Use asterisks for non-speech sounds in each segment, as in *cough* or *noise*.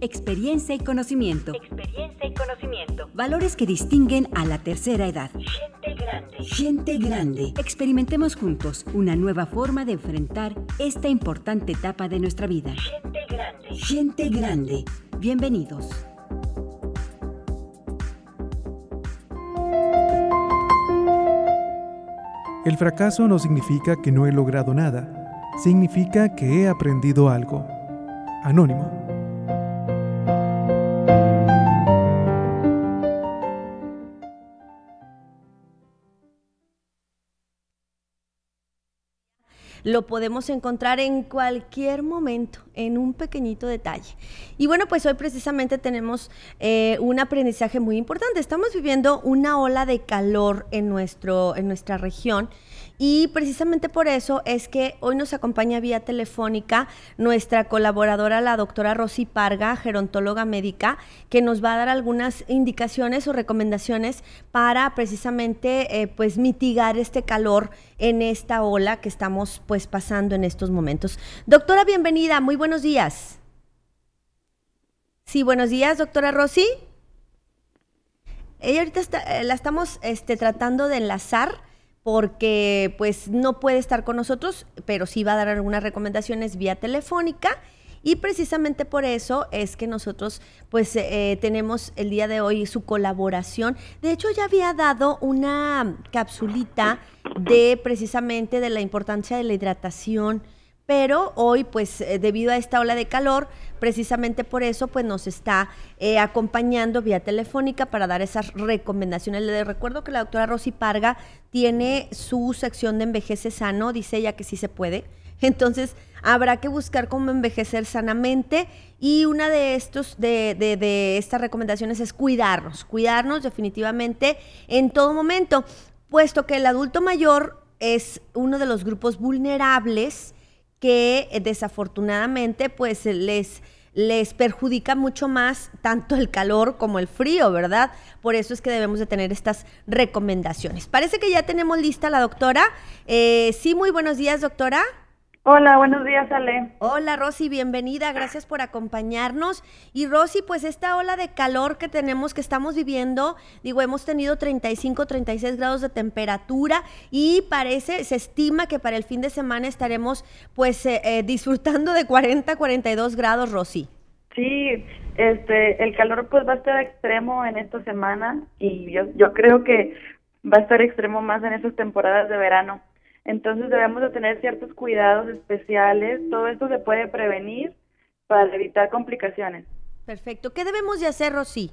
experiencia y conocimiento. Experiencia y conocimiento. Valores que distinguen a la tercera edad. Gente grande. Gente grande. Experimentemos juntos una nueva forma de enfrentar esta importante etapa de nuestra vida. Gente grande. Gente grande. Bienvenidos. El fracaso no significa que no he logrado nada, significa que he aprendido algo. Anónimo. lo podemos encontrar en cualquier momento, en un pequeñito detalle. Y bueno, pues hoy precisamente tenemos eh, un aprendizaje muy importante. Estamos viviendo una ola de calor en, nuestro, en nuestra región y precisamente por eso es que hoy nos acompaña vía telefónica nuestra colaboradora, la doctora Rosy Parga, gerontóloga médica, que nos va a dar algunas indicaciones o recomendaciones para precisamente eh, pues mitigar este calor en esta ola que estamos pues pasando en estos momentos. Doctora, bienvenida, muy buenos días. Sí, buenos días, doctora Rosy. Ella ahorita eh, la estamos este, tratando de enlazar porque pues no puede estar con nosotros, pero sí va a dar algunas recomendaciones vía telefónica. Y precisamente por eso es que nosotros pues eh, tenemos el día de hoy su colaboración. De hecho ya había dado una capsulita de precisamente de la importancia de la hidratación pero hoy pues eh, debido a esta ola de calor, precisamente por eso pues nos está eh, acompañando vía telefónica para dar esas recomendaciones. Le recuerdo que la doctora Rosy Parga tiene su sección de envejece sano, dice ella que sí se puede. *laughs* Entonces habrá que buscar cómo envejecer sanamente y una de estos de, de, de estas recomendaciones es cuidarnos, cuidarnos definitivamente en todo momento, puesto que el adulto mayor es uno de los grupos vulnerables que eh, desafortunadamente pues les les perjudica mucho más tanto el calor como el frío, ¿verdad? Por eso es que debemos de tener estas recomendaciones. Parece que ya tenemos lista la doctora. Eh, sí, muy buenos días, doctora. Hola, buenos días Ale. Hola Rosy, bienvenida, gracias por acompañarnos. Y Rosy, pues esta ola de calor que tenemos, que estamos viviendo, digo, hemos tenido 35, 36 grados de temperatura y parece, se estima que para el fin de semana estaremos pues eh, eh, disfrutando de 40, 42 grados, Rosy. Sí, este, el calor pues va a estar extremo en esta semana y yo, yo creo que va a estar extremo más en esas temporadas de verano. Entonces debemos de tener ciertos cuidados especiales. Todo esto se puede prevenir para evitar complicaciones. Perfecto. ¿Qué debemos de hacer, Rosy?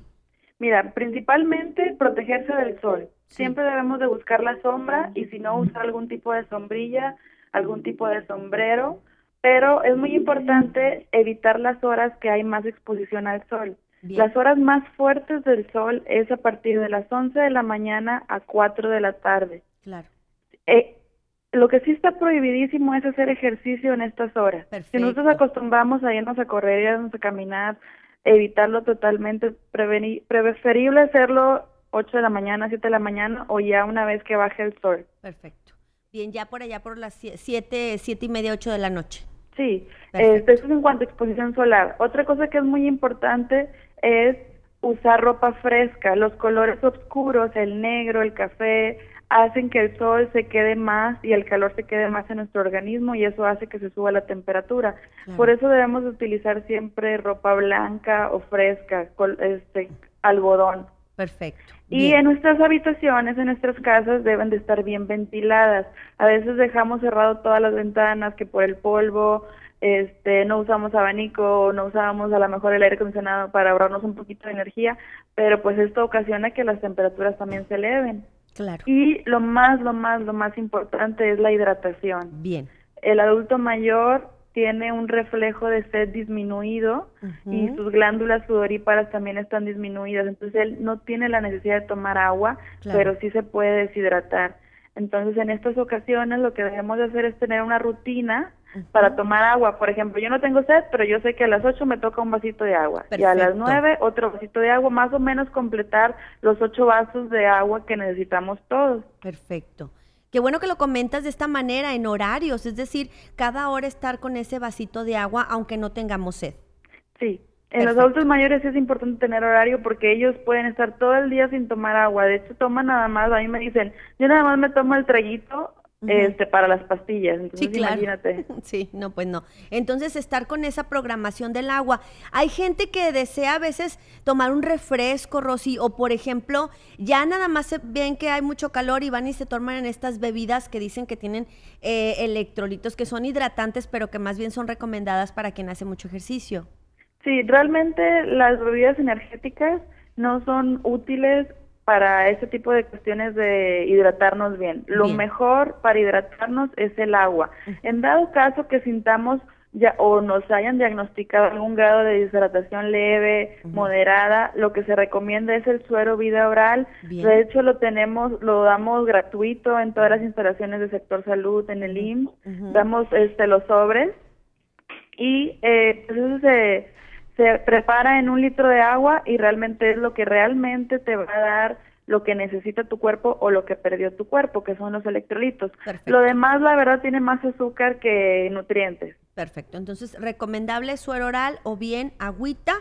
Mira, principalmente protegerse del sol. Siempre debemos de buscar la sombra y si no usar algún tipo de sombrilla, algún tipo de sombrero, pero es muy importante evitar las horas que hay más exposición al sol. Las horas más fuertes del sol es a partir de las 11 de la mañana a 4 de la tarde. Claro. Eh, lo que sí está prohibidísimo es hacer ejercicio en estas horas. Si nosotros acostumbramos a irnos a correr, irnos a caminar, evitarlo totalmente, preferible hacerlo 8 de la mañana, 7 de la mañana o ya una vez que baje el sol. Perfecto. Bien, ya por allá por las 7, 7 y media, 8 de la noche. Sí, este, es en cuanto a exposición solar. Otra cosa que es muy importante es usar ropa fresca, los colores oscuros, el negro, el café, hacen que el sol se quede más y el calor se quede más en nuestro organismo y eso hace que se suba la temperatura. Por eso debemos utilizar siempre ropa blanca o fresca, este algodón. Perfecto. Y en nuestras habitaciones, en nuestras casas deben de estar bien ventiladas. A veces dejamos cerrado todas las ventanas que por el polvo, este, no usamos abanico, no usamos a lo mejor el aire acondicionado para ahorrarnos un poquito de energía, pero pues esto ocasiona que las temperaturas también se eleven. Y lo más, lo más, lo más importante es la hidratación. Bien. El adulto mayor tiene un reflejo de sed disminuido y sus glándulas sudoríparas también están disminuidas. Entonces él no tiene la necesidad de tomar agua, pero sí se puede deshidratar. Entonces en estas ocasiones lo que debemos hacer es tener una rutina para tomar agua. Por ejemplo, yo no tengo sed, pero yo sé que a las 8 me toca un vasito de agua y a las 9 otro vasito de agua, más o menos completar los 8 vasos de agua que necesitamos todos. Perfecto. Qué bueno que lo comentas de esta manera, en horarios, es decir, cada hora estar con ese vasito de agua aunque no tengamos sed. Sí, en los adultos mayores es importante tener horario porque ellos pueden estar todo el día sin tomar agua. De hecho, toman nada más. A mí me dicen, yo nada más me tomo el traguito este, para las pastillas. Entonces, imagínate. *laughs* Sí, no, pues no. Entonces, estar con esa programación del agua. Hay gente que desea a veces tomar un refresco, Rosy, o por ejemplo, ya nada más ven que hay mucho calor y van y se toman en estas bebidas que dicen que tienen eh, electrolitos, que son hidratantes, pero que más bien son recomendadas para quien hace mucho ejercicio. Sí, realmente las bebidas energéticas no son útiles para este tipo de cuestiones de hidratarnos bien. Lo mejor para hidratarnos es el agua. En dado caso que sintamos ya, o nos hayan diagnosticado algún grado de deshidratación leve, moderada, lo que se recomienda es el suero vida oral. De hecho, lo tenemos, lo damos gratuito en todas las instalaciones del sector salud, en el IMSS, damos este los sobres y eh, pues se prepara en un litro de agua y realmente es lo que realmente te va a dar lo que necesita tu cuerpo o lo que perdió tu cuerpo, que son los electrolitos. Lo demás, la verdad, tiene más azúcar que nutrientes. Perfecto. Entonces, recomendable suero oral o bien agüita.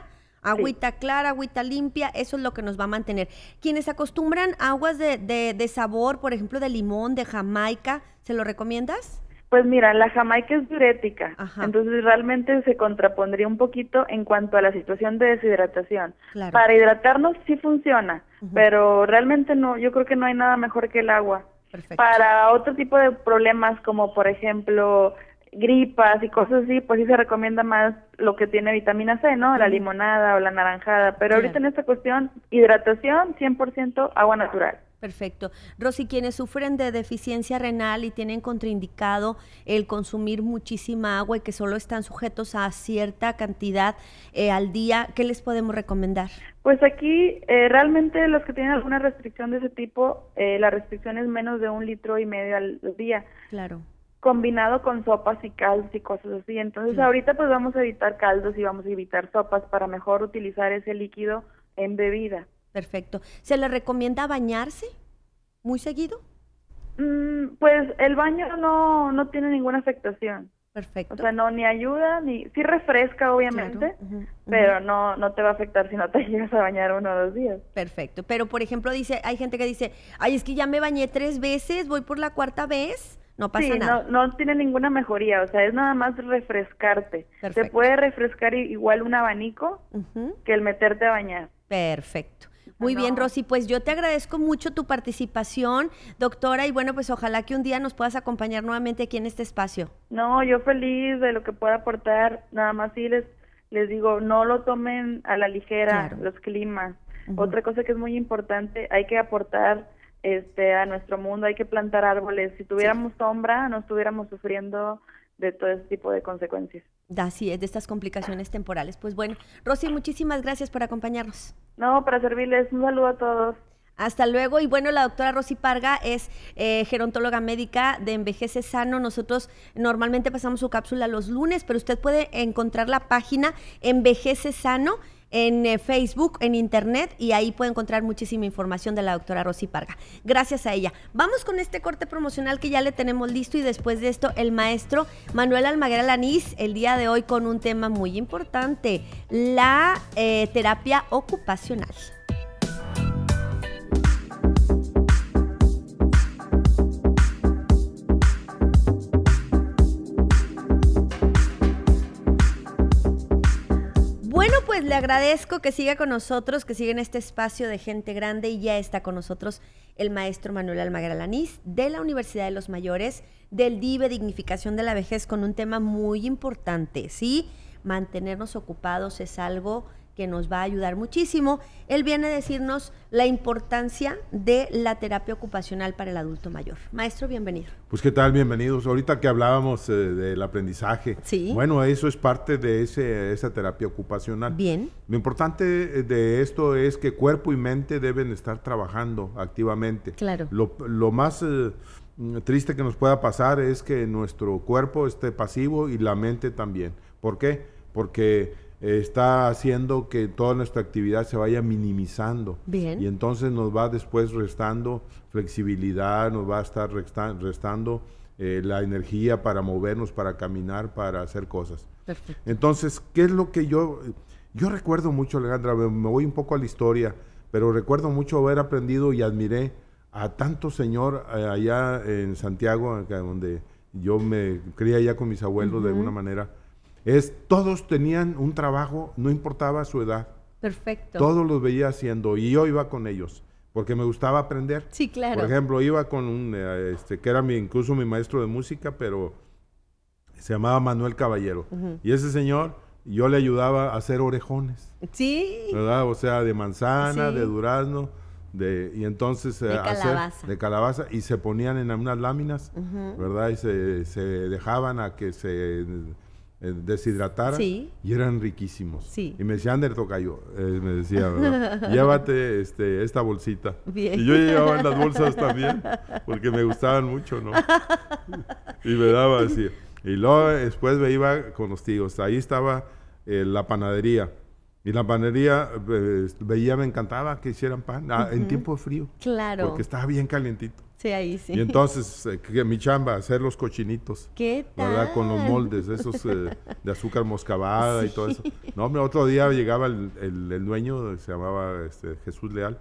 Agüita clara, agüita limpia, eso es lo que nos va a mantener. Quienes acostumbran aguas de, de, de sabor, por ejemplo, de limón, de jamaica, ¿se lo recomiendas? Pues mira, la Jamaica es diurética, entonces realmente se contrapondría un poquito en cuanto a la situación de deshidratación. Para hidratarnos sí funciona, pero realmente no, yo creo que no hay nada mejor que el agua. Para otro tipo de problemas como por ejemplo gripas y cosas así, pues sí se recomienda más lo que tiene vitamina C, ¿no? La limonada o la naranjada, pero ahorita en esta cuestión, hidratación 100% agua natural. Perfecto. Rosy, quienes sufren de deficiencia renal y tienen contraindicado el consumir muchísima agua y que solo están sujetos a cierta cantidad eh, al día, ¿qué les podemos recomendar? Pues aquí eh, realmente los que tienen alguna restricción de ese tipo, eh, la restricción es menos de un litro y medio al día. Claro combinado con sopas y caldos y cosas así. Entonces ahorita pues vamos a evitar caldos y vamos a evitar sopas para mejor utilizar ese líquido en bebida. Perfecto. ¿Se le recomienda bañarse muy seguido? Mm, pues el baño no, no tiene ninguna afectación. Perfecto. O sea, no, ni ayuda, ni... Sí refresca, obviamente, pero no, no te va a afectar si no te *laughs* llegas a bañar uno o dos días. Perfecto. Pero, por ejemplo, dice, hay gente que dice, ay, es que ya me bañé tres veces, voy por la cuarta vez, no pasa sí, No, tiene ninguna mejoría, o sea, es nada más refrescarte. Se puede refrescar igual un abanico que el meterte a bañar. Perfecto. Muy bien, Rosy, pues yo te agradezco mucho tu participación, doctora, y bueno, pues ojalá que un día nos puedas acompañar nuevamente aquí en este espacio. No, yo feliz de lo que pueda aportar, nada más sí les, les digo, no lo tomen a la ligera los climas. Otra cosa que es muy importante, hay que aportar este, a nuestro mundo, hay que plantar árboles. Si tuviéramos sombra, no estuviéramos sufriendo de todo ese tipo de consecuencias. Así es, de estas complicaciones temporales. Pues bueno, Rosy, muchísimas gracias por acompañarnos. No, para servirles. Un saludo a todos. Hasta luego. Y bueno, la doctora Rosy Parga es eh, gerontóloga médica de Envejece Sano. Nosotros normalmente pasamos su cápsula los lunes, pero usted puede encontrar la página Envejece Sano en eh, Facebook, en Internet, y ahí puede encontrar muchísima información de la doctora Rosy Parga. Gracias a ella. Vamos con este corte promocional que ya le tenemos listo y después de esto el maestro Manuel Almaguer lanís el día de hoy con un tema muy importante, la eh, terapia ocupacional. agradezco que siga con nosotros, que siga en este espacio de gente grande y ya está con nosotros el maestro Manuel Almagralanís de la Universidad de los Mayores, del DIVE Dignificación de la Vejez, con un tema muy importante, ¿sí? Mantenernos ocupados es algo que nos va a ayudar muchísimo. Él viene a decirnos la importancia de la terapia ocupacional para el adulto mayor. Maestro, bienvenido. Pues qué tal, bienvenidos. Ahorita que hablábamos eh, del aprendizaje, ¿Sí? bueno, eso es parte de ese, esa terapia ocupacional. Bien. Lo importante eh, de esto es que cuerpo y mente deben estar trabajando activamente. Claro. Lo, lo más... Eh, triste que nos pueda pasar es que nuestro cuerpo esté pasivo y la mente también. ¿Por qué? Porque está haciendo que toda nuestra actividad se vaya minimizando. Y entonces nos va después restando flexibilidad, nos va a estar restando, eh, la energía para movernos, para caminar, para hacer cosas. Perfecto. Entonces, ¿qué es lo que yo... Yo recuerdo mucho, Alejandra, me voy un poco a la historia, pero recuerdo mucho haber aprendido y admiré a tanto señor eh, allá en Santiago, donde yo me crié allá con mis abuelos de alguna manera es, todos tenían un trabajo, no importaba su edad. Perfecto. Todos los veía haciendo y yo iba con ellos porque me gustaba aprender. Sí, claro. Por ejemplo, iba con un, eh, este, que era incluso mi maestro de música, pero se llamaba Manuel Caballero. Y ese señor, yo le ayudaba a hacer orejones. Sí. ¿Verdad? O sea, de manzana, de durazno, de, y entonces... De eh, calabaza. de calabaza. Y se ponían en unas láminas, ¿verdad? Y se dejaban a que se eh, deshidratar. y eran riquísimos. Y me decía, Ander Tocayo, eh, me decía, *laughs* llévate este, esta bolsita. Y yo llevaba las bolsas también, porque me gustaban mucho, ¿no? y me daba así. Y luego después me iba con los tíos. Ahí estaba eh, la panadería. Y la panadería, veía, me encantaba que hicieran pan ah, en tiempo de frío. Claro. Porque estaba bien calientito. Sí, ahí sí. Y entonces, eh, mi chamba, hacer los cochinitos. ¿Qué tal? ¿Verdad? Con los moldes, esos eh, de azúcar moscabada y todo eso. No, me otro día llegaba el, el, dueño, se llamaba este, Jesús Leal,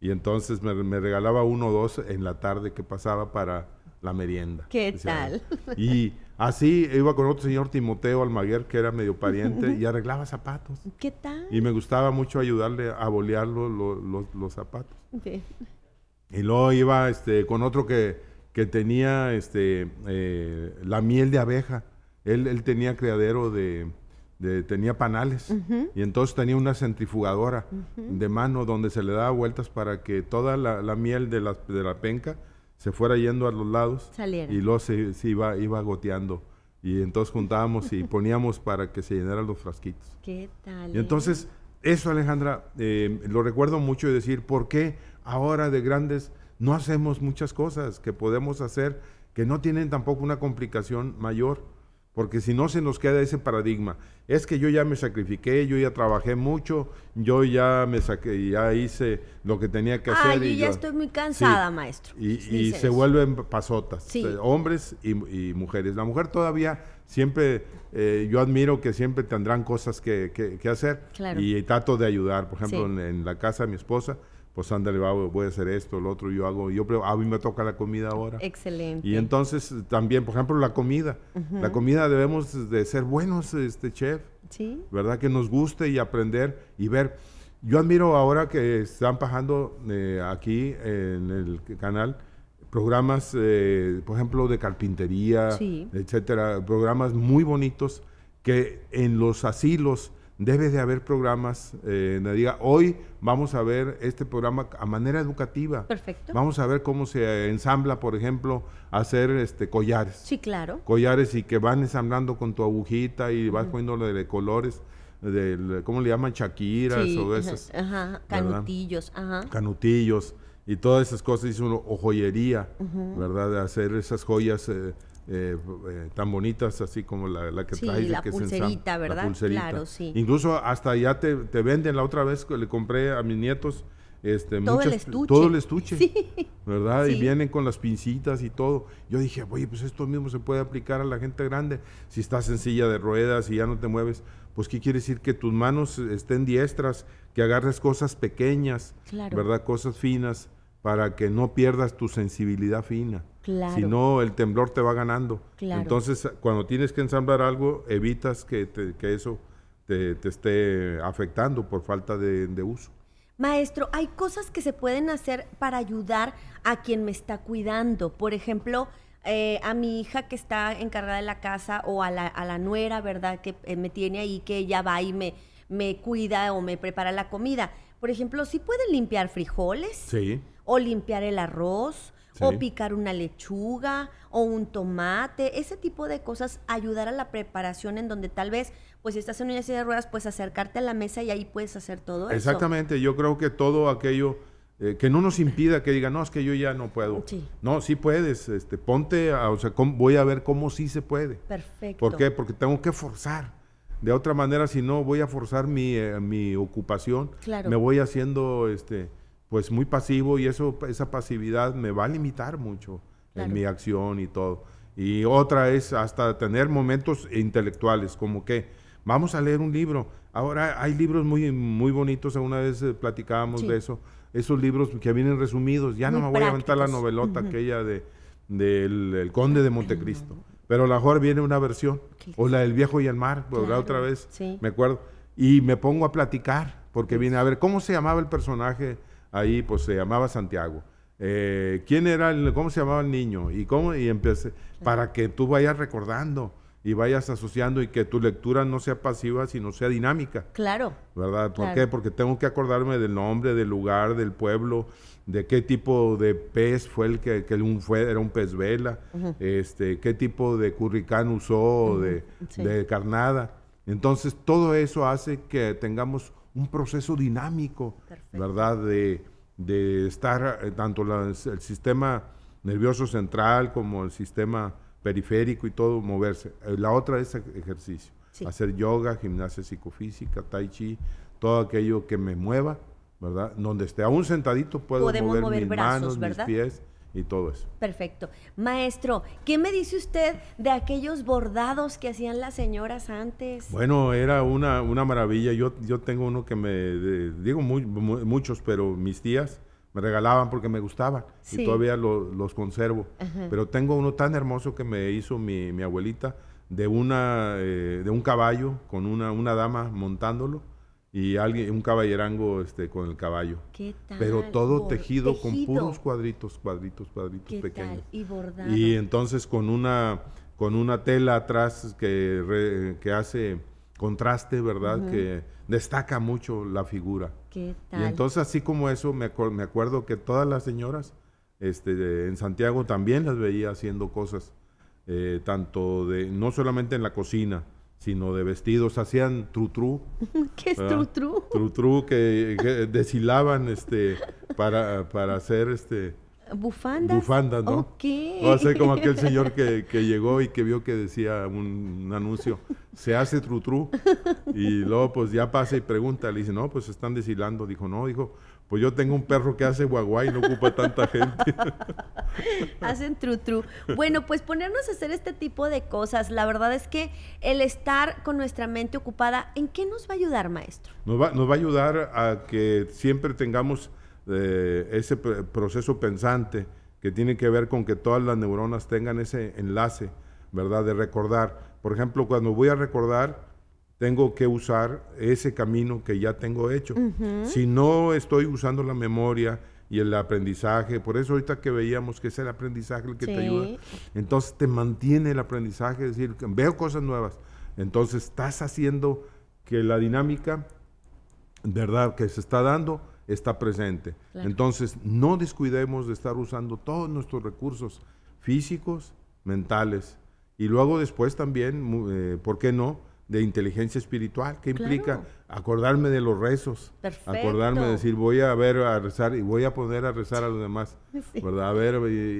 y entonces me, me, regalaba uno o dos en la tarde que pasaba para la merienda. ¿Qué tal? Y así iba con otro señor Timoteo Almaguer, que era medio pariente, y arreglaba zapatos. ¿Qué tal? Y me gustaba mucho ayudarle a bolear los, los zapatos. Sí. Y luego iba este, con otro que, tenía este, eh, la miel de abeja. Él, tenía criadero de, tenía panales y entonces tenía una centrifugadora de mano donde se le daba vueltas para que toda la, miel de la, penca se fuera yendo a los lados Saliera. y luego se, iba, iba goteando. Y entonces juntábamos y *laughs* poníamos para que se llenaran los frasquitos. ¿Qué tal? Y entonces, eso Alejandra, eh, lo recuerdo mucho y decir, ¿por qué? ahora de grandes no hacemos muchas cosas que podemos hacer que no tienen tampoco una complicación mayor, porque si no se nos queda ese paradigma, es que yo ya me sacrifiqué, yo ya trabajé mucho, yo ya me saqué, ya hice lo que tenía que hacer. y yo ya estoy muy cansada, maestro. Y, se vuelven pasotas, eh, hombres y, mujeres. La mujer todavía siempre, eh, yo admiro que siempre tendrán cosas que, hacer y trato de ayudar, por ejemplo, en, en la casa de mi esposa pues ándale, va, voy a hacer esto, el otro, yo hago, yo a mí me toca la comida ahora. Excelente. Y entonces también, por ejemplo, la comida. La comida debemos de ser buenos, este chef. Sí. ¿Verdad? Que nos guste y aprender y ver. Yo admiro ahora que están pasando eh, aquí en el canal programas, eh, por ejemplo, de carpintería, etcétera, programas muy bonitos que en los asilos debe de haber programas, eh, diga, hoy vamos a ver este programa a manera educativa. Perfecto. Vamos a ver cómo se ensambla, por ejemplo, hacer este collares. Sí, claro. Collares y que van ensamblando con tu agujita y vas poniendo de colores. Del, ¿Cómo le llaman? Chaquiras o esas. Ajá, canutillos. Ajá. Canutillos y todas esas cosas, dice uno, o joyería, ¿verdad? De hacer esas joyas. Eh, eh, eh, tan bonitas, así como la, que sí, La pulserita, ¿verdad? pulserita. Claro, sí. Incluso hasta ya te, venden. La otra vez le compré a mis nietos este, todo, el estuche. todo el estuche. ¿Verdad? Y vienen con las pincitas y todo. Yo dije, oye, pues esto mismo se puede aplicar a la gente grande. Si estás en silla de ruedas y ya no te mueves, pues ¿qué quiere decir? Que tus manos estén diestras, que agarres cosas pequeñas, ¿verdad? Cosas finas, para que no pierdas tu sensibilidad fina. Si no, el temblor te va ganando. Entonces, cuando tienes que ensamblar algo, evitas que, eso te, esté afectando por falta de, de uso. Maestro, hay cosas que se pueden hacer para ayudar a quien me está cuidando. Por ejemplo, eh, a mi hija que está encargada de la casa o a la, nuera, ¿verdad? Que eh, me tiene ahí, que ella va y me, me cuida o me prepara la comida. Por ejemplo, si pueden limpiar frijoles. Sí. O limpiar el arroz. O picar una lechuga o un tomate, ese tipo de cosas, ayudar a la preparación en donde tal vez, pues si estás en una silla de ruedas, pues acercarte a la mesa y ahí puedes hacer todo eso. Exactamente, yo creo que todo aquello eh, que no nos impida que diga, no, es que yo ya no puedo. No, sí puedes, este, ponte, o sea, voy a ver cómo sí se puede. Perfecto. ¿Por qué? Porque tengo que forzar. De otra manera, si no, voy a forzar mi, eh, mi ocupación. Me voy haciendo, este, pues muy pasivo y eso, esa pasividad me va a limitar mucho en mi acción y todo. Y otra es hasta tener momentos intelectuales, como que vamos a leer un libro. Ahora hay libros muy, muy bonitos, alguna vez eh, platicábamos de eso, esos libros que vienen resumidos. Ya no me voy a aventar la novelota aquella de, del Conde de Montecristo. Pero a lo mejor viene una versión, o la del Viejo y el Mar, otra vez, me acuerdo. Y me pongo a platicar, porque viene, a ver, ¿cómo se llamaba el personaje? ahí pues se llamaba Santiago. Eh, ¿Quién era, cómo se llamaba el niño? Y cómo, y empecé, para que tú vayas recordando y vayas asociando y que tu lectura no sea pasiva, sino sea dinámica. Claro. ¿Verdad? ¿Por qué? Porque tengo que acordarme del nombre, del lugar, del pueblo, de qué tipo de pez fue el que, un, fue, era un pez vela, este, qué tipo de curricán usó, de, carnada. Entonces, todo eso hace que tengamos un proceso dinámico, ¿verdad? De, de estar eh, tanto el sistema nervioso central como el sistema periférico y todo, moverse. Eh, la otra es e-, ejercicio, hacer yoga, gimnasia psicofísica, tai chi, todo aquello que me mueva, ¿verdad? Donde esté, aún sentadito puedo mover, mis manos, mis pies y todo eso. Perfecto. Maestro, ¿qué me dice usted de aquellos bordados que hacían las señoras antes? Bueno, era una, una maravilla. Yo, yo tengo uno que me, digo muchos, pero mis tías me regalaban porque me gustaba, y todavía los conservo. Pero tengo uno tan hermoso que me hizo mi, abuelita de, una, eh, de un caballo con una, una dama montándolo y alguien, un caballerango este, con el caballo. Pero todo tejido, con puros cuadritos, cuadritos, cuadritos pequeños. Y entonces con una, con una tela atrás que, que hace contraste, ¿verdad? Que destaca mucho la figura. ¿Qué tal? Y entonces así como eso, me, me acuerdo que todas las señoras este, en Santiago también las veía haciendo cosas, eh, tanto de, no solamente en la cocina, sino de vestidos, hacían trutru. *laughs* ¿Qué es trutru? Trutru que, deshilaban este, para, para hacer este, ¿Bufandas? Bufandas, no O sea, como aquel *laughs* señor que, llegó y que vio que decía un, anuncio, se hace trutru, y luego pues ya pasa y pregunta, le dice, no, pues están deshilando, dijo, no, dijo, pues yo tengo un perro que hace guaguay, no ocupa tanta gente. *laughs* Hacen tru tru. Bueno, pues ponernos a hacer este tipo de cosas, la verdad es que el estar con nuestra mente ocupada, ¿en qué nos va a ayudar, maestro? Nos va, nos va a ayudar a que siempre tengamos eh, ese proceso pensante que tiene que ver con que todas las neuronas tengan ese enlace, ¿verdad? De recordar. Por ejemplo, cuando voy a recordar, tengo que usar ese camino que ya tengo hecho. Si no estoy usando la memoria y el aprendizaje, por eso ahorita que veíamos que es el aprendizaje el que te ayuda, entonces te mantiene el aprendizaje, es decir, veo cosas nuevas, entonces estás haciendo que la dinámica, ¿verdad?, que se está dando, está presente. Entonces, no descuidemos de estar usando todos nuestros recursos físicos, mentales, y luego después también, eh, ¿por qué no? de inteligencia espiritual, que implica acordarme de los rezos, acordarme de decir voy a ver a rezar y voy a poner a rezar a los demás, *laughs* ¿verdad? A ver,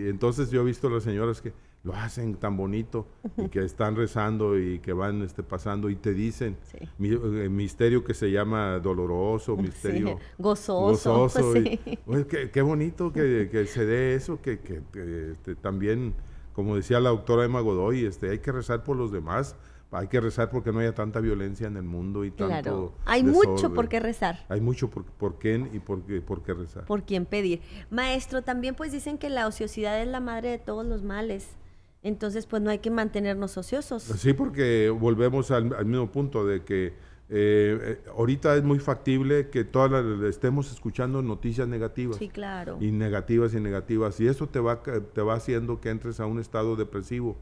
entonces yo he visto las señoras que lo hacen tan bonito y que están rezando y que van este, pasando y te dicen el eh, misterio que se llama doloroso, *laughs* misterio gozoso. *laughs* qué, bonito que, se dé eso, que, que, este, también, como decía la doctora Emma Godoy, este, hay que rezar por los demás hay que rezar porque no haya tanta violencia en el mundo y tanto. Hay mucho por qué rezar. Hay mucho por, por qué y por qué, rezar. Por quién pedir. Maestro, también pues dicen que la ociosidad es la madre de todos los males. Entonces, pues no hay que mantenernos ociosos. Sí, porque volvemos al, mismo punto de que eh, eh, ahorita es muy factible que todas las, estemos escuchando noticias negativas. Sí, claro. Y negativas y negativas. Y eso te va, te va haciendo que entres a un estado depresivo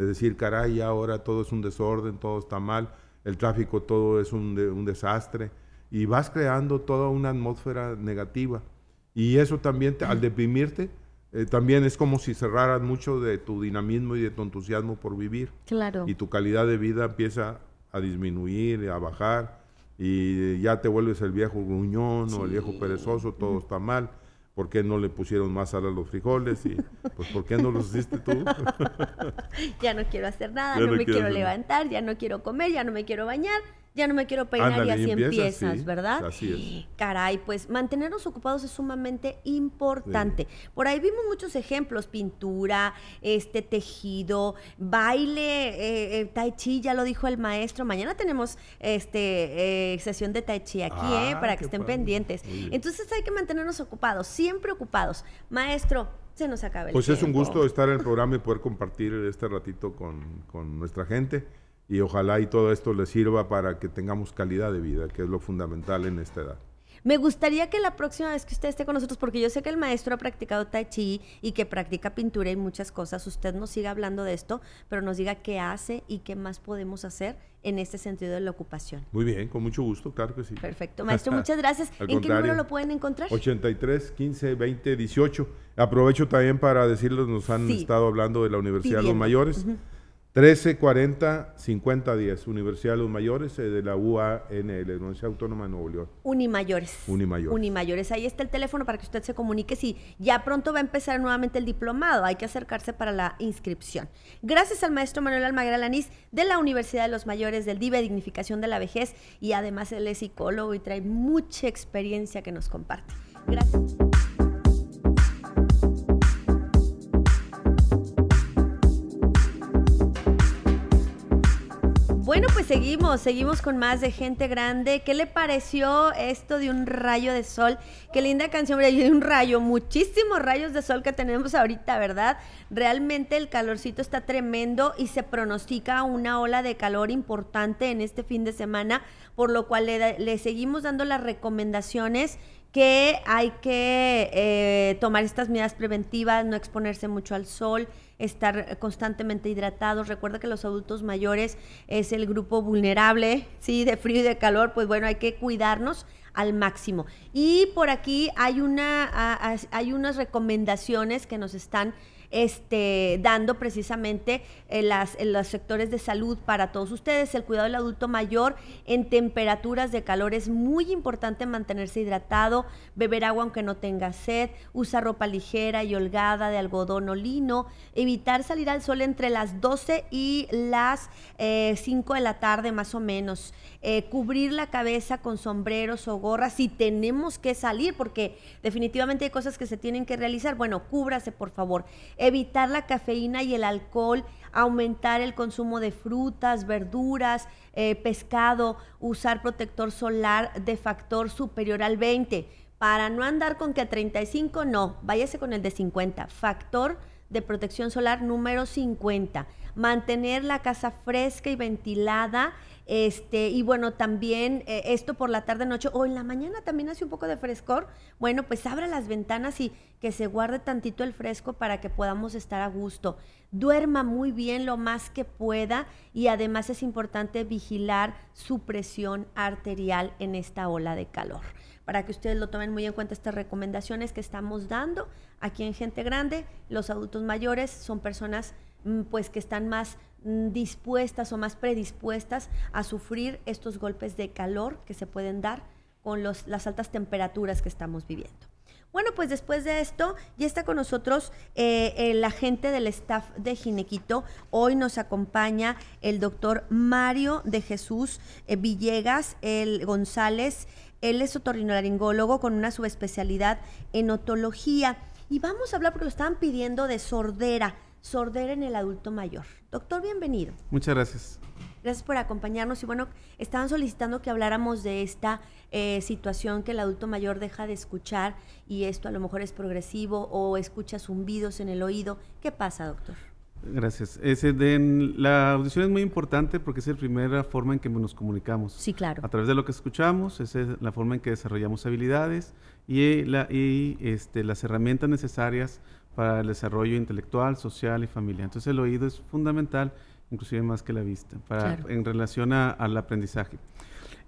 es decir, caray, ahora todo es un desorden, todo está mal, el tráfico todo es un, desastre, y vas creando toda una atmósfera negativa. Y eso también, al deprimirte, eh, también es como si cerraras mucho de tu dinamismo y de tu entusiasmo por vivir. Claro. Y tu calidad de vida empieza a disminuir, a bajar, y ya te vuelves el viejo gruñón o el viejo perezoso, todo está mal. ¿por qué no le pusieron más sal a los frijoles? Y pues, ¿por qué no los hiciste tú? *laughs* ya no quiero hacer nada, no, me quiero levantar, ya no quiero comer, ya no me quiero bañar, ya no me quiero peinar y así empiezas, ¿verdad? Así es. Caray, pues mantenernos ocupados es sumamente importante. Por ahí vimos muchos ejemplos, pintura, este tejido, baile, eh, eh, tai chi, ya lo dijo el maestro. Mañana tenemos este eh, sesión de tai chi aquí, eh, ah, Para que estén pendientes. Entonces hay que mantenernos ocupados, siempre ocupados. Maestro, se nos acaba el Pues es un gusto estar en el programa y poder compartir este ratito con, con nuestra gente y ojalá y todo esto le sirva para que tengamos calidad de vida, que es lo fundamental en esta edad. Me gustaría que la próxima vez que usted esté con nosotros, porque yo sé que el maestro ha practicado tai chi y que practica pintura y muchas cosas, usted nos siga hablando de esto, pero nos diga qué hace y qué más podemos hacer en este sentido de la ocupación. Muy bien, con mucho gusto, claro que sí. Perfecto, *laughs* maestro, muchas gracias. ¿En qué número lo pueden encontrar? 83, 15, 20, 18. Aprovecho también para decirles, nos han estado hablando de la Universidad de los Mayores. 1340 Universidad de los Mayores eh, de la UANL, Universidad Autónoma de Nuevo León. Unimayores. Unimayores. Unimayores. Ahí está el teléfono para que usted se comunique. Si ya pronto va a empezar nuevamente el diplomado, hay que acercarse para la inscripción. Gracias al maestro Manuel Almaguer Alaniz de la Universidad de los Mayores, del DIVE Dignificación de la Vejez, y además él es psicólogo y trae mucha experiencia que nos comparte. Gracias. Bueno, pues seguimos, seguimos con más de gente grande. ¿Qué le pareció esto de un rayo de sol? Qué linda canción, de un rayo, muchísimos rayos de sol que tenemos ahorita, ¿verdad? Realmente el calorcito está tremendo y se pronostica una ola de calor importante en este fin de semana, por lo cual le seguimos dando las recomendaciones que hay que eh, tomar estas medidas preventivas, no exponerse mucho al sol, estar constantemente hidratados. Recuerda que los adultos mayores es el grupo vulnerable, ¿sí? De frío y de calor, pues bueno, hay que cuidarnos al máximo. Y por aquí hay, una, hay unas recomendaciones que nos están este, dando precisamente eh, las, en eh, los sectores de salud para todos ustedes. El cuidado del adulto mayor en temperaturas de calor es muy importante mantenerse hidratado, beber agua aunque no tenga sed, usar ropa ligera y holgada de algodón o lino, evitar salir al sol entre las 12 y las 5 eh, de la tarde más o menos, cubrir la cabeza con sombreros o gorras si tenemos que salir porque definitivamente hay cosas que se tienen que realizar. Bueno, cúbrase por favor evitar la cafeína y el alcohol, aumentar el consumo de frutas, verduras, eh, pescado, usar protector solar de factor superior al 20. Para no andar con que a 35, no, váyase con el de 50. Factor de protección solar número 50. Mantener la casa fresca y ventilada este, y bueno, también eh, esto por la tarde, noche o en la mañana también hace un poco de frescor. Bueno, pues abra las ventanas y que se guarde tantito el fresco para que podamos estar a gusto. Duerma muy bien lo más que pueda y además es importante vigilar su presión arterial en esta ola de calor. Para que ustedes lo tomen muy en cuenta estas recomendaciones que estamos dando aquí en gente grande, los adultos mayores son personas mm, pues que están más Mm, dispuestas o más predispuestas a sufrir estos golpes de calor que se pueden dar con las altas temperaturas que estamos viviendo. Bueno, pues después de esto ya está con nosotros eh, la gente del staff de Ginequito. Hoy nos acompaña el doctor Mario de Jesús eh, Villegas el González. Él es otorrinolaringólogo con una subespecialidad en otología. Y vamos a hablar porque lo estaban pidiendo de sordera sordera en el adulto mayor. Doctor, bienvenido. Muchas gracias. Gracias por acompañarnos y bueno, estaban solicitando que habláramos de esta eh, situación que el adulto mayor deja de escuchar y esto a lo mejor es progresivo o escucha zumbidos en el oído. ¿Qué pasa, doctor? Gracias. Ese la audición es muy importante porque es la primera forma en que nos comunicamos. Sí, claro. A través de lo que escuchamos, es la forma en que desarrollamos habilidades y, y este, las herramientas necesarias para el desarrollo intelectual, social y familiar. Entonces el oído es fundamental, inclusive más que la vista, para, en relación al aprendizaje.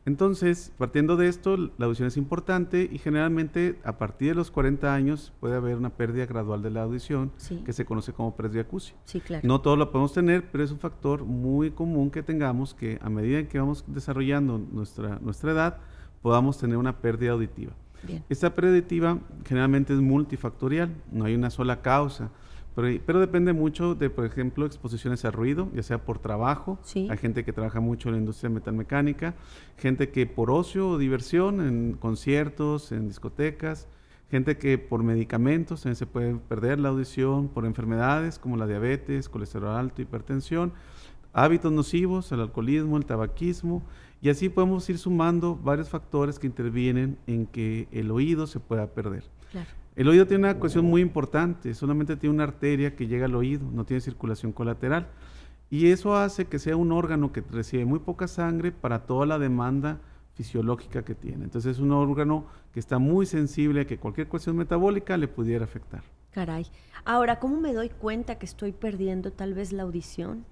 Entonces, partiendo de esto, la audición es importante y generalmente a partir de los 40 años puede haber una pérdida gradual de la audición que se conoce como presbiacusia. Sí, No todos lo podemos tener, pero es un factor muy común que tengamos que a medida que vamos desarrollando nuestra, nuestra edad podamos tener una pérdida auditiva. Esta predictiva generalmente es multifactorial, no hay una sola causa. Pero, depende mucho de, por ejemplo, exposiciones a ruido, ya sea por trabajo, hay gente que trabaja mucho en la industria metalmecánica, gente que por ocio o diversión, en conciertos, en discotecas, gente que por medicamentos también se puede perder la audición, por enfermedades como la diabetes, colesterol alto, hipertensión, hábitos nocivos, el alcoholismo, el tabaquismo, y así podemos ir sumando varios factores que intervienen en que el oído se pueda perder. El oído tiene una cuestión muy importante, solamente tiene una arteria que llega al oído, no tiene circulación colateral. Y eso hace que sea un órgano que recibe muy poca sangre para toda la demanda fisiológica que tiene. Entonces es un órgano que está muy sensible a que cualquier cuestión metabólica le pudiera afectar. Caray. Ahora, ¿cómo me doy cuenta que estoy perdiendo tal vez la audición?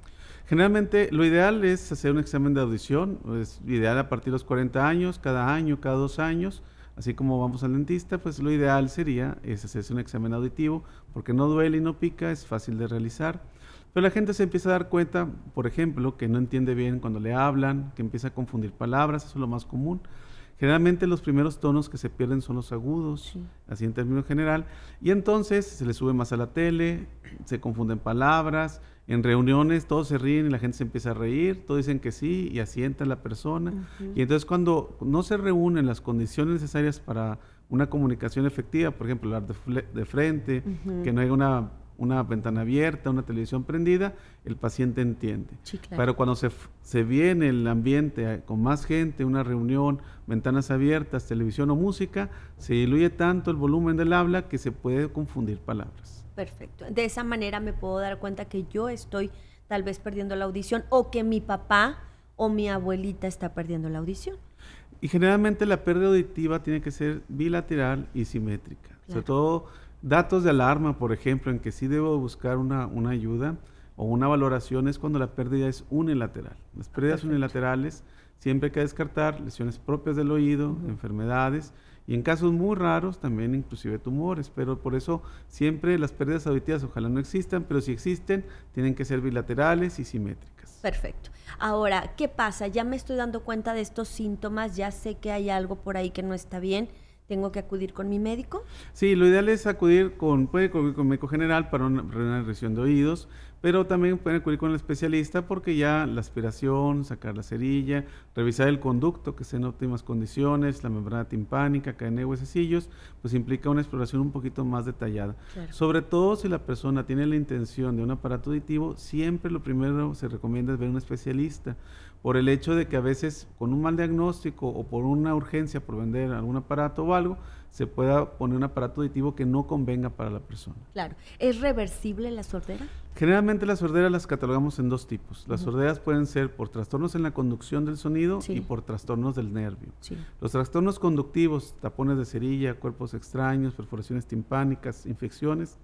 Generalmente lo ideal es hacer un examen de audición, es ideal a partir de los 40 años, cada año, cada dos años, así como vamos al dentista, pues lo ideal sería es hacerse un examen auditivo porque no duele y no pica, es fácil de realizar. Pero la gente se empieza a dar cuenta, por ejemplo, que no entiende bien cuando le hablan, que empieza a confundir palabras, eso es lo más común. Generalmente los primeros tonos que se pierden son los agudos, así en términos general, y entonces se le sube más a la tele, se confunden palabras, en reuniones todos se ríen y la gente se empieza a reír, todos dicen que sí y asienta la persona. Y entonces cuando no se reúnen las condiciones necesarias para una comunicación efectiva, por ejemplo, hablar de, frente, que no haya una, ventana abierta, una televisión prendida, el paciente entiende. Pero cuando se viene el ambiente eh, con más gente, una reunión, ventanas abiertas, televisión o música, se diluye tanto el volumen del habla que se puede confundir palabras. Perfecto. De esa manera me puedo dar cuenta que yo estoy tal vez perdiendo la audición o que mi papá o mi abuelita está perdiendo la audición. Y generalmente la pérdida auditiva tiene que ser bilateral y simétrica. Sobre todo datos de alarma, por ejemplo, en que sí debo buscar una, ayuda o una valoración es cuando la pérdida es unilateral. Las pérdidas unilaterales siempre hay que descartar lesiones propias del oído, enfermedades, y en casos muy raros también inclusive tumores, pero por eso siempre las pérdidas auditivas ojalá no existan, pero si existen tienen que ser bilaterales y simétricas. Perfecto. Ahora, ¿qué pasa? Ya me estoy dando cuenta de estos síntomas, ya sé que hay algo por ahí que no está bien. ¿Tengo que acudir con mi médico? Sí, lo ideal es acudir con, puede con, un médico general para una, una de oídos, pero también pueden acudir con el especialista porque ya la aspiración, sacar la cerilla, revisar el conducto que esté en óptimas condiciones, la membrana timpánica, cadena de huesecillos, pues implica una exploración un poquito más detallada. Sobre todo si la persona tiene la intención de un aparato auditivo, siempre lo primero se recomienda es ver a un especialista por el hecho de que a veces con un mal diagnóstico o por una urgencia por vender algún aparato o algo, se pueda poner un aparato auditivo que no convenga para la persona. Claro. ¿Es reversible la sordera? Generalmente las sorderas las catalogamos en dos tipos. Las sorderas pueden ser por trastornos en la conducción del sonido y por trastornos del nervio. Los trastornos conductivos, tapones de cerilla, cuerpos extraños, perforaciones timpánicas, infecciones,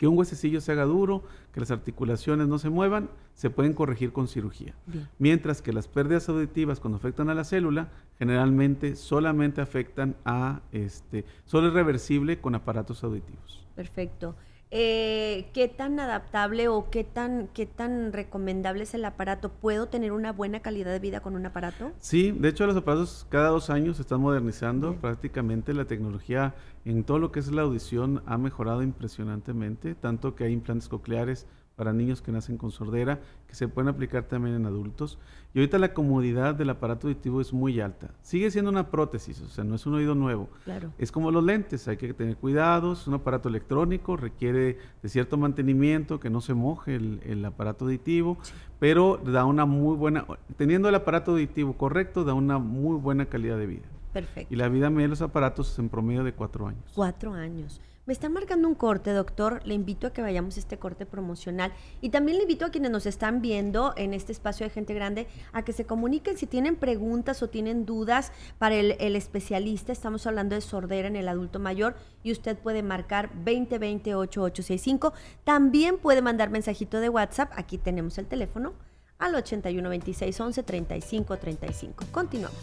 que un huesecillo se haga duro, que las articulaciones no se muevan, se pueden corregir con cirugía. Mientras que las pérdidas auditivas cuando afectan a la célula, generalmente solamente afectan a, este, solo es reversible con aparatos auditivos. Perfecto. Eh, qué tan adaptable o qué tan, qué tan recomendable es el aparato. ¿Puedo tener una buena calidad de vida con un aparato? Sí, de hecho los aparatos cada dos años se están modernizando. Prácticamente la tecnología en todo lo que es la audición ha mejorado impresionantemente, tanto que hay implantes cocleares, para niños que nacen con sordera, que se pueden aplicar también en adultos. Y ahorita la comodidad del aparato auditivo es muy alta. Sigue siendo una prótesis, o sea, no es un oído nuevo. Claro. Es como los lentes, hay que tener cuidado, es un aparato electrónico, requiere de cierto mantenimiento, que no se moje el, aparato auditivo, pero da una muy buena, teniendo el aparato auditivo correcto, da una muy buena calidad de vida. Perfecto. Y la vida media de los aparatos es en promedio de cuatro años. Cuatro años. Me están marcando un corte, doctor. Le invito a que vayamos a este corte promocional. Y también le invito a quienes nos están viendo en este espacio de gente grande a que se comuniquen si tienen preguntas o tienen dudas para el, especialista. Estamos hablando de sordera en el adulto mayor y usted puede marcar 2020-8865. También puede mandar mensajito de WhatsApp. Aquí tenemos el teléfono al 81 26 11 35 35. Continuamos.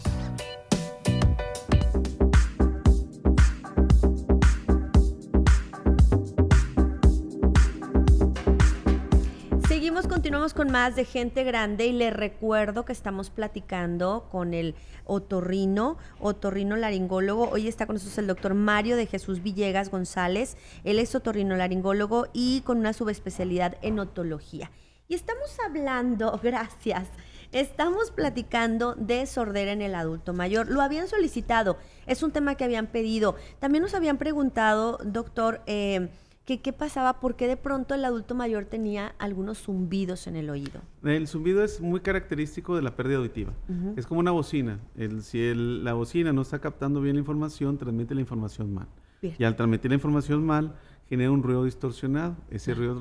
continuamos con más de gente grande y les recuerdo que estamos platicando con el otorrino, otorrino laringólogo. Hoy está con nosotros el doctor Mario de Jesús Villegas González. Él es otorrino laringólogo y con una subespecialidad en otología. Y estamos hablando, *laughs* gracias, estamos platicando de sordera en el adulto mayor. Lo habían solicitado, es un tema que habían pedido. También nos habían preguntado, doctor, eh, qué pasaba, por qué de pronto el adulto mayor tenía algunos zumbidos en el oído. El zumbido es muy característico de la pérdida auditiva. Es como una bocina. si la bocina no está captando bien la información, transmite la información mal. Y al transmitir la información mal, genera un ruido distorsionado. Ese ruido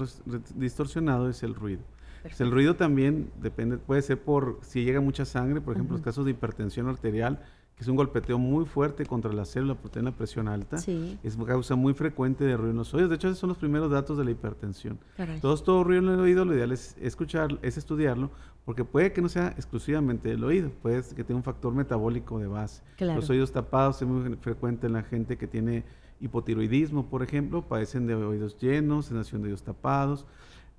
distorsionado es el ruido. Pues el ruido también depende, puede ser por si llega mucha sangre, por ejemplo, en los casos de hipertensión arterial, que es un golpeteo muy fuerte contra la célula una presión alta. Sí. Es causa muy frecuente de ruido en los oídos. De hecho, esos son los primeros datos de la hipertensión. todos Todo ruido en el oído, lo ideal es escuchar, es estudiarlo, porque puede que no sea exclusivamente del oído, puede que tenga un factor metabólico de base. Los oídos tapados es muy frecuente en la gente que tiene hipotiroidismo, por ejemplo, padecen de oídos llenos, sensación de oídos tapados.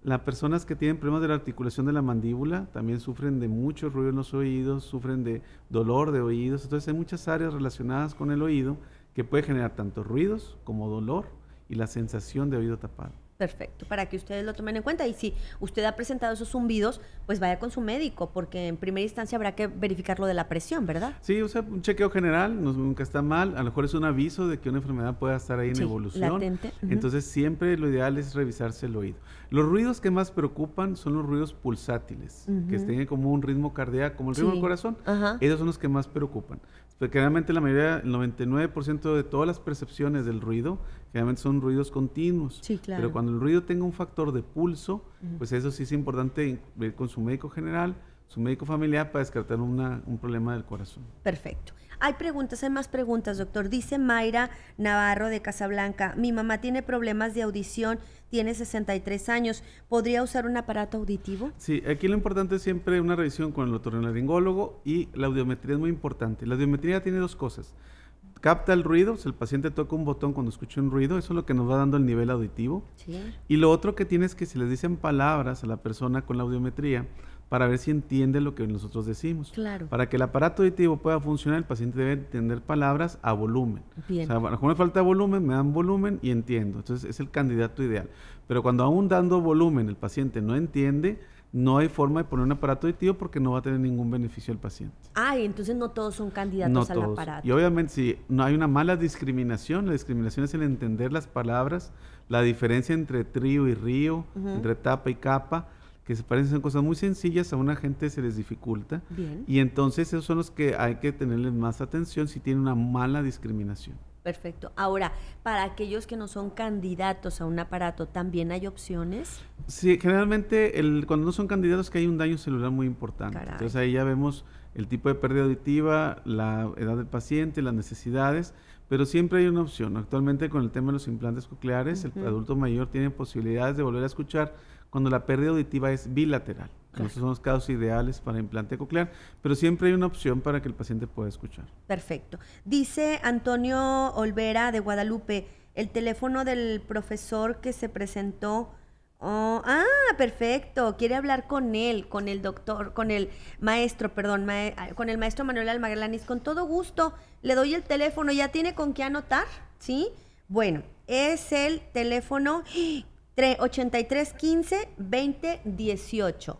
Las personas que tienen problemas de la articulación de la mandíbula también sufren de mucho ruido en los oídos, sufren de dolor de oídos. Entonces hay muchas áreas relacionadas con el oído que puede generar tanto ruidos como dolor y la sensación de oído tapado. Perfecto, para que ustedes lo tomen en cuenta. Y si usted ha presentado esos zumbidos, pues vaya con su médico, porque en primera instancia habrá que verificar lo de la presión, ¿verdad? Sí, o sea, un chequeo general no, nunca está mal. A lo mejor es un aviso de que una enfermedad pueda estar ahí en evolución. Latente. Entonces, siempre lo ideal es revisarse el oído. Los ruidos que más preocupan son los ruidos pulsátiles, que tienen como un ritmo cardíaco, como el ritmo del corazón. Esos Ellos son los que más preocupan. Porque realmente la mayoría, el 99% de todas las percepciones del ruido generalmente son ruidos continuos. Sí, Pero cuando el ruido tenga un factor de pulso, pues eso sí es importante ir con su médico general, su médico familiar para descartar un problema del corazón. Perfecto. Hay preguntas, hay más preguntas, doctor. Dice Mayra Navarro de Casablanca, mi mamá tiene problemas de audición, tiene 63 años, ¿podría usar un aparato auditivo? Sí, aquí lo importante es siempre una revisión con el otorrinolaringólogo y la audiometría es muy importante. La audiometría tiene dos cosas capta el ruido, si el paciente toca un botón cuando escucha un ruido, eso es lo que nos va dando el nivel auditivo. Y lo otro que tiene es que si le dicen palabras a la persona con la audiometría, para ver si entiende lo que nosotros decimos. Claro. Para que el aparato auditivo pueda funcionar, el paciente debe entender palabras a volumen. Bien. O sea, me falta volumen, me dan volumen y entiendo. Entonces es el candidato ideal. Pero cuando aún dando volumen el paciente no entiende, no hay forma de poner un aparato aditivo porque no va a tener ningún beneficio al paciente. Ah, y entonces no todos son candidatos al aparato. Y obviamente si no hay una mala discriminación, la discriminación es el entender las palabras, la diferencia entre trío y río, entre tapa y capa, que se parecen son cosas muy sencillas, a una gente se les dificulta. Y entonces esos son los que hay que tenerles más atención si tienen una mala discriminación. Perfecto. Ahora, para aquellos que no son candidatos a un aparato, ¿también hay opciones? Sí, generalmente el, cuando no son candidatos que hay un daño celular muy importante. Entonces ahí ya vemos el tipo de pérdida auditiva, la edad del paciente, las necesidades, pero siempre hay una opción. Actualmente con el tema de los implantes cocleares, el adulto mayor tiene posibilidades de volver a escuchar cuando la pérdida auditiva es bilateral. Estos son los casos ideales para implante coclear, pero siempre hay una opción para que el paciente pueda escuchar. Perfecto. Dice Antonio Olvera de Guadalupe, el teléfono del profesor que se presentó. Oh, ah, perfecto. Quiere hablar con él, con el doctor, con el maestro, perdón, con el maestro Manuel Almagranis. Con todo gusto, le doy el teléfono. ¿Ya tiene con qué anotar? ¿Sí? Bueno, es el teléfono. ¡ah! 8315-2018,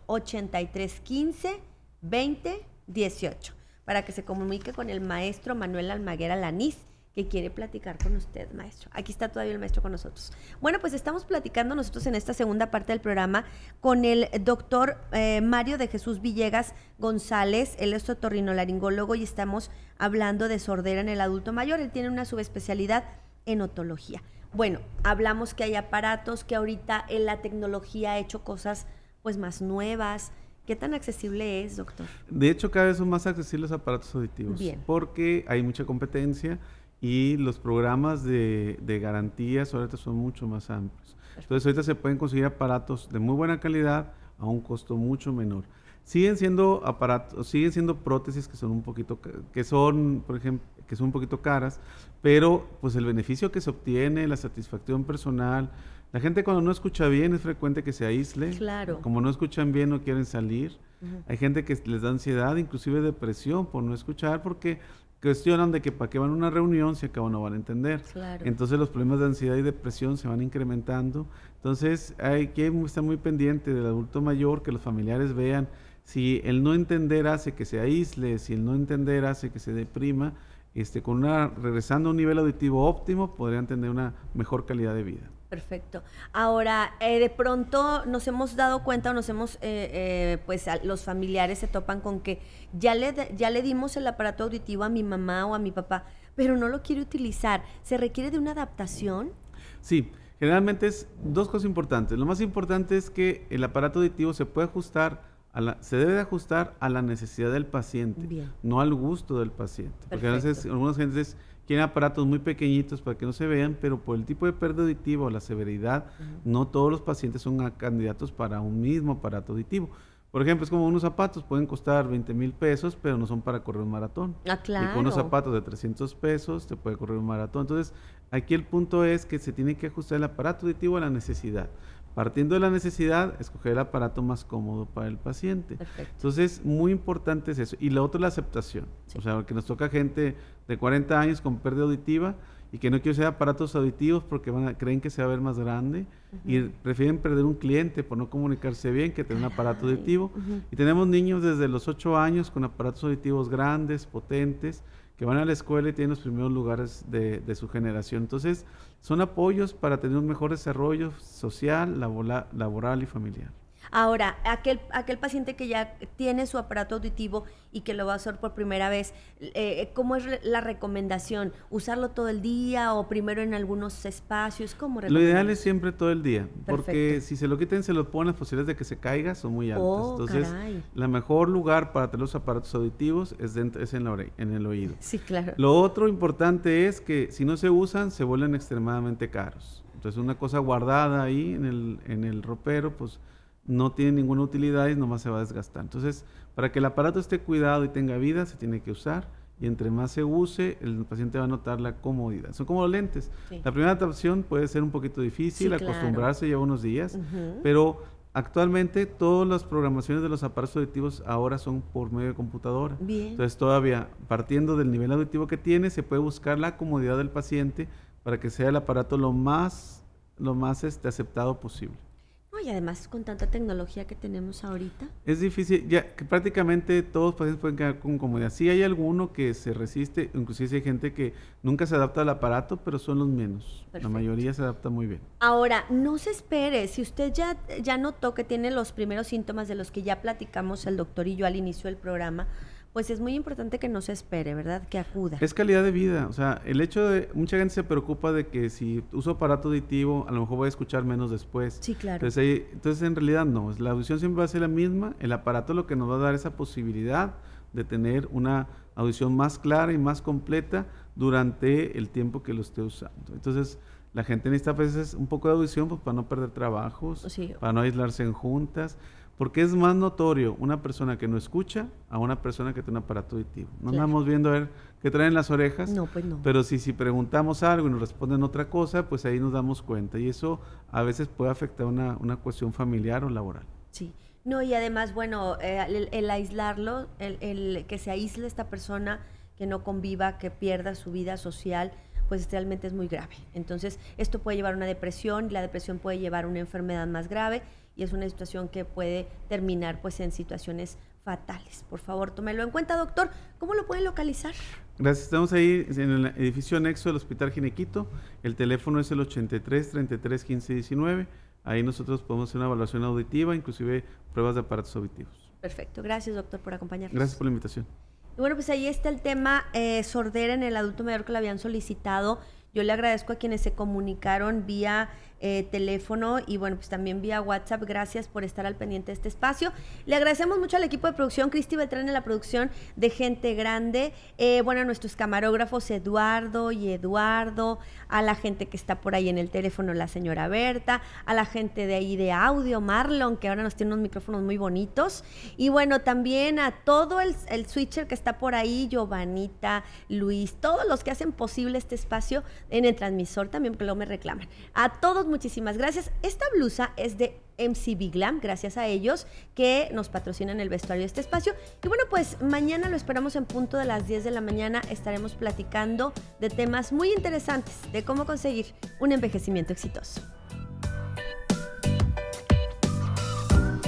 8315-2018, Para que se comunique con el maestro Manuel Almaguera Laniz, que quiere platicar con usted, maestro. Aquí está todavía el maestro con nosotros. Bueno, pues estamos platicando nosotros en esta segunda parte del programa con el doctor eh, Mario de Jesús Villegas González. Él es otorrinolaringólogo y estamos hablando de sordera en el adulto mayor. Él tiene una subespecialidad en otología. Bueno, hablamos que hay aparatos, que ahorita en la tecnología ha hecho cosas pues más nuevas. ¿Qué tan accesible es, doctor? De hecho, cada vez son más accesibles los aparatos auditivos. Porque hay mucha competencia y los programas de, garantías ahorita son mucho más amplios. Entonces, ahorita se pueden conseguir aparatos de muy buena calidad a un costo mucho menor siguen siendo aparatos, siguen siendo prótesis que son un poquito, que son, por ejemplo, que son un poquito caras, pero pues el beneficio que se obtiene, la satisfacción personal, la gente cuando no escucha bien es frecuente que se aísle. Claro. Como no escuchan bien no quieren salir. Hay gente que les da ansiedad, inclusive depresión por no escuchar porque cuestionan de que para qué van a una reunión si acaban no van a entender. Entonces los problemas de ansiedad y depresión se van incrementando. Entonces hay que estar muy pendiente del adulto mayor, que los familiares vean si el no entender hace que se aísle, si el no entender hace que se deprima, este, con una, regresando a un nivel auditivo óptimo, podrían tener una mejor calidad de vida. Perfecto. Ahora, eh, de pronto nos hemos dado cuenta o nos hemos, eh, eh, pues los familiares se topan con que ya le, ya le dimos el aparato auditivo a mi mamá o a mi papá, pero no lo quiere utilizar. ¿Se requiere de una adaptación? Sí, generalmente es dos cosas importantes. Lo más importante es que el aparato auditivo se puede ajustar se debe de ajustar a la necesidad del paciente, no al gusto del paciente. Porque a veces algunas gentes tienen aparatos muy pequeñitos para que no se vean, pero por el tipo de pérdida auditiva o la severidad, no todos los pacientes son candidatos para un mismo aparato auditivo. Por ejemplo, es como unos zapatos, pueden costar 20 mil pesos, pero no son para correr un maratón. Ah, claro. Y con unos zapatos de 300 pesos te puede correr un maratón. Entonces, aquí el punto es que se tiene que ajustar el aparato auditivo a la necesidad. Partiendo de la necesidad, escoger el aparato más cómodo para el paciente. Entonces, muy importante es eso. Y lo otro es la aceptación. O sea, que nos toca gente de 40 años con pérdida auditiva y que no quiere usar aparatos auditivos porque creen que se va a ver más grande y prefieren perder un cliente por no comunicarse bien que tener un aparato auditivo. Y tenemos niños desde los 8 años con aparatos auditivos grandes, potentes, que van a la escuela y tienen los primeros lugares de, su generación. Entonces, son apoyos para tener un mejor desarrollo social, laboral y familiar. Ahora, aquel, aquel paciente que ya tiene su aparato auditivo y que lo va a usar por primera vez, eh, ¿cómo es la recomendación? ¿Usarlo todo el día o primero en algunos espacios? ¿Cómo lo ideal es siempre todo el día, porque si se lo quiten, se lo ponen, las posibilidades de que se caiga son muy altas. Oh, Entonces, la mejor lugar para tener los aparatos auditivos es, dentro, es en, la en el oído. Sí, claro. Lo otro importante es que si no se usan, se vuelven extremadamente caros. Entonces, una cosa guardada ahí en el, en el ropero, pues no tiene ninguna utilidad y nomás se va a desgastar. Entonces, para que el aparato esté cuidado y tenga vida, se tiene que usar y entre más se use, el paciente va a notar la comodidad. Son como los lentes. La primera adaptación puede ser un poquito difícil, acostumbrarse lleva unos días, pero actualmente todas las programaciones de los aparatos auditivos ahora son por medio de computadora. Entonces todavía, partiendo del nivel auditivo que tiene, se puede buscar la comodidad del paciente para que sea el aparato lo más, lo más este, aceptado posible y además con tanta tecnología que tenemos ahorita. Es difícil, ya que prácticamente todos los pacientes pueden quedar con comodidad. Sí hay alguno que se resiste, inclusive hay gente que nunca se adapta al aparato, pero son los menos. La mayoría se adapta muy bien. Ahora, no se espere, si usted ya, ya notó que tiene los primeros síntomas de los que ya platicamos el doctor y yo al inicio del programa, pues es muy importante que no se espere, ¿verdad? Que acuda. Es calidad de vida, o sea, el hecho de, mucha gente se preocupa de que si uso aparato auditivo, a lo mejor voy a escuchar menos después. Sí, claro. Entonces, en realidad no, la audición siempre va a ser la misma, el aparato lo que nos va a dar esa posibilidad de tener una audición más clara y más completa durante el tiempo que lo esté usando. Entonces, la gente necesita a veces un poco de audición pues, para no perder trabajos, para no aislarse en juntas. Porque es más notorio una persona que no escucha a una persona que tiene un aparato auditivo. No andamos viendo a ver qué traen las orejas. No, pues no. Pero si, si preguntamos algo y nos responden otra cosa, pues ahí nos damos cuenta. Y eso a veces puede afectar una, una cuestión familiar o laboral. Sí. No, y además, bueno, eh, el, aislarlo, el, el, que se aísle esta persona, que no conviva, que pierda su vida social, pues realmente es muy grave. Entonces, esto puede llevar a una depresión, la depresión puede llevar a una enfermedad más grave y es una situación que puede terminar pues en situaciones fatales. Por favor, tómelo en cuenta, doctor. ¿Cómo lo pueden localizar? Gracias, estamos ahí en el edificio anexo del Hospital Ginequito. El teléfono es el 83 33 15 19. Ahí nosotros podemos hacer una evaluación auditiva, inclusive pruebas de aparatos auditivos. Perfecto, gracias doctor por acompañarnos. Gracias por la invitación. bueno, pues ahí está el tema eh, sordera en el adulto mayor que lo habían solicitado yo le agradezco a quienes se comunicaron vía eh, teléfono y bueno, pues también vía WhatsApp. Gracias por estar al pendiente de este espacio. Le agradecemos mucho al equipo de producción, Cristi Beltrán en la producción de Gente Grande. Eh, bueno, a nuestros camarógrafos Eduardo y Eduardo, a la gente que está por ahí en el teléfono, la señora Berta, a la gente de ahí de audio, Marlon, que ahora nos tiene unos micrófonos muy bonitos. Y bueno, también a todo el, el switcher que está por ahí, Giovanita, Luis, todos los que hacen posible este espacio en el transmisor también, porque luego me reclaman. A todos, muchísimas gracias. Esta blusa es de MC Biglam, gracias a ellos que nos patrocinan el vestuario de este espacio. Y bueno, pues mañana lo esperamos en punto de las 10 de la mañana. Estaremos platicando de temas muy interesantes de cómo conseguir un envejecimiento exitoso.